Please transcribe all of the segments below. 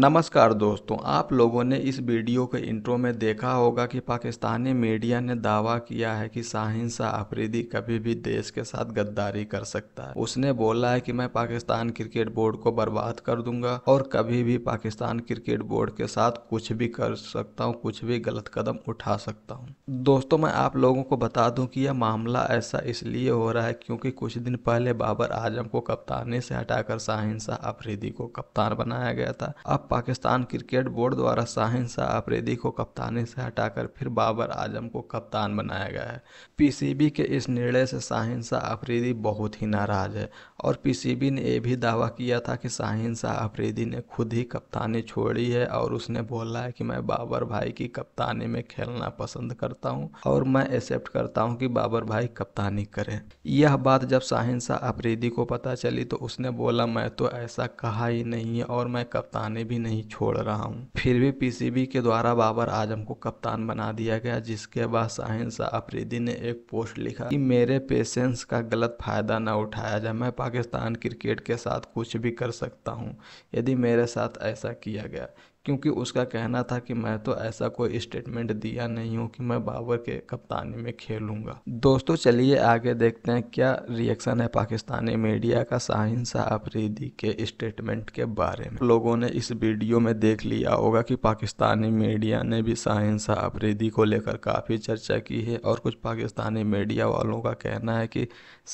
नमस्कार दोस्तों आप लोगों ने इस वीडियो के इंट्रो में देखा होगा कि पाकिस्तानी मीडिया ने दावा किया है कि शाहिन शाह अफरीदी कभी भी देश के साथ गद्दारी कर सकता है उसने बोला है कि मैं पाकिस्तान क्रिकेट बोर्ड को बर्बाद कर दूंगा और कभी भी पाकिस्तान क्रिकेट बोर्ड के साथ कुछ भी कर सकता हूँ कुछ भी गलत कदम उठा सकता हूँ दोस्तों मैं आप लोगों को बता दूँ की यह मामला ऐसा इसलिए हो रहा है क्योंकि कुछ दिन पहले बाबर आजम को कप्तानी से हटाकर शाहिन शाह अफरीदी को कप्तान बनाया गया था अब पाकिस्तान क्रिकेट बोर्ड द्वारा शाहिन शाह अफरीदी को कप्तानी से हटाकर फिर बाबर आजम को कप्तान बनाया गया है पीसीबी के इस निर्णय से शाहिन शाह अफरीदी बहुत ही नाराज़ है और पीसीबी ने यह भी दावा किया था कि शाहिन शाह अफरीदी ने खुद ही कप्तानी छोड़ी है और उसने बोला है कि मैं बाबर भाई की कप्तानी में खेलना पसंद करता हूँ और मैं एक्सेप्ट करता हूँ कि बाबर भाई कप्तानी करें यह बात जब शाहिन शाह अफरीदी को पता चली तो उसने बोला मैं तो ऐसा कहा ही नहीं है और मैं कप्तानी भी भी नहीं छोड़ रहा हूँ फिर भी पीसीबी के द्वारा बाबर आजम को कप्तान बना दिया गया जिसके बाद शाहिन शाह अफरीदी ने एक पोस्ट लिखा कि मेरे पेशेंस का गलत फ़ायदा न उठाया जाए मैं पाकिस्तान क्रिकेट के साथ कुछ भी कर सकता हूँ यदि मेरे साथ ऐसा किया गया क्योंकि उसका कहना था कि मैं तो ऐसा कोई स्टेटमेंट दिया नहीं हूँ कि मैं बाबर के कप्तानी में खेलूंगा दोस्तों चलिए आगे देखते हैं क्या रिएक्शन है पाकिस्तानी मीडिया का शाहिन शाह अफरीदी के स्टेटमेंट के बारे में लोगों ने इस वीडियो में देख लिया होगा कि पाकिस्तानी मीडिया ने भी शाहिन शाह अफरीदी को लेकर काफ़ी चर्चा की है और कुछ पाकिस्तानी मीडिया वालों का कहना है कि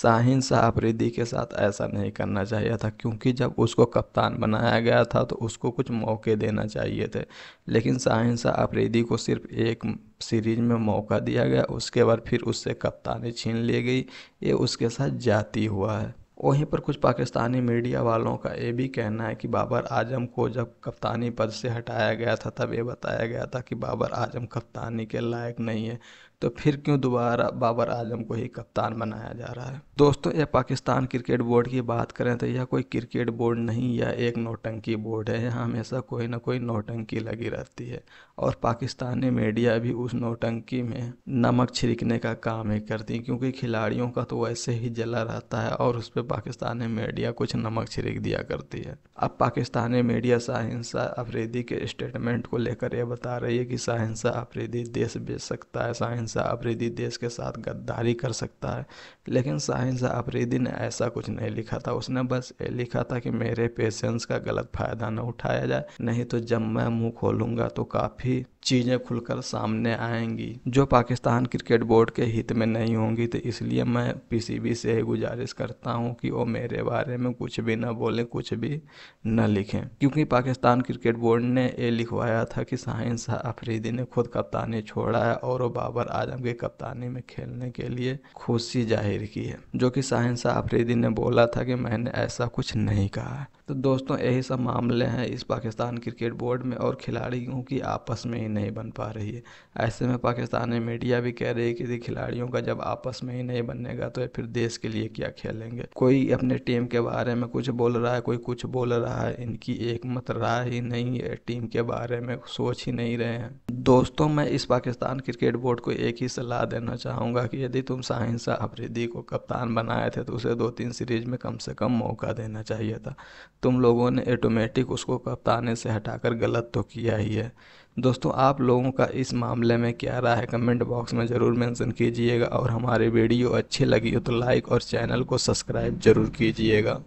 शाहिन शाह अफरीदी के साथ ऐसा नहीं करना चाहिए था क्योंकि जब उसको कप्तान बनाया गया था तो उसको कुछ मौके देना चाहिए चाहिए थे लेकिन शाहिंसा अफरीदी को सिर्फ एक सीरीज में मौका दिया गया उसके बाद फिर उससे कप्तानी छीन ली गई ये उसके साथ जाती हुआ है वहीं पर कुछ पाकिस्तानी मीडिया वालों का ये भी कहना है कि बाबर आजम को जब कप्तानी पद से हटाया गया था तब ये बताया गया था कि बाबर आजम कप्तानी के लायक नहीं है तो फिर क्यों दोबारा बाबर आजम को ही कप्तान बनाया जा रहा है दोस्तों यह पाकिस्तान क्रिकेट बोर्ड की बात करें तो यह कोई क्रिकेट बोर्ड नहीं या एक नोटंकी बोर्ड है यहाँ हमेशा कोई ना कोई नोटंकी लगी रहती है और पाकिस्तानी मीडिया भी उस नोटंकी में नमक छिड़कने का काम ही करती है क्योंकि खिलाड़ियों का तो वैसे ही जला रहता है और उस पर पाकिस्तानी मीडिया कुछ नमक छिड़क दिया करती है अब पाकिस्तानी मीडिया साहिंसा अफरीदी के स्टेटमेंट को लेकर यह बता रही है कि साहिंसा अफरीदी देश बेच सकता है साहिंसा शाहिंसा अफरीदी देश के साथ गद्दारी कर सकता है लेकिन शाह अफरीदी ने ऐसा कुछ नहीं लिखा था उसने बस ये लिखा था कि मेरे पेशेंस का गलत फ़ायदा न उठाया जाए नहीं तो जब मैं मुंह खोलूंगा तो काफ़ी चीज़ें खुलकर सामने आएंगी जो पाकिस्तान क्रिकेट बोर्ड के हित में नहीं होंगी तो इसलिए मैं पीसीबी से ही गुजारिश करता हूँ कि वो मेरे बारे में कुछ भी ना बोलें कुछ भी न लिखें क्योंकि पाकिस्तान क्रिकेट बोर्ड ने ये लिखवाया था कि साहिन शाह अफरीदी ने खुद कप्तानी छोड़ा है और वो बाबर आजम की कप्तानी में खेलने के लिए खुशी जाहिर की है जो कि शाहिनशाह अफरीदी ने बोला था कि मैंने ऐसा कुछ नहीं कहा है तो दोस्तों यही सब मामले हैं इस पाकिस्तान क्रिकेट बोर्ड में और खिलाड़ियों की आपस में ही नहीं बन पा रही है ऐसे में पाकिस्तानी मीडिया भी कह रही है कि खिलाड़ियों का जब आपस में ही नहीं बनेगा तो फिर देश के लिए क्या खेलेंगे कोई अपने टीम के बारे में कुछ बोल रहा है कोई कुछ बोल रहा है इनकी एक मत राय ही नहीं है टीम के बारे में सोच ही नहीं रहे हैं दोस्तों मैं इस पाकिस्तान क्रिकेट बोर्ड को एक एक ही सलाह देना चाहूँगा कि यदि तुम साहिंसा अफरीदी को कप्तान बनाए थे तो उसे दो तीन सीरीज में कम से कम मौका देना चाहिए था तुम लोगों ने ऑटोमेटिक उसको कप्ताने से हटाकर गलत तो किया ही है दोस्तों आप लोगों का इस मामले में क्या राय है कमेंट बॉक्स में ज़रूर मेंशन कीजिएगा और हमारी वीडियो अच्छी लगी हो तो लाइक और चैनल को सब्सक्राइब ज़रूर कीजिएगा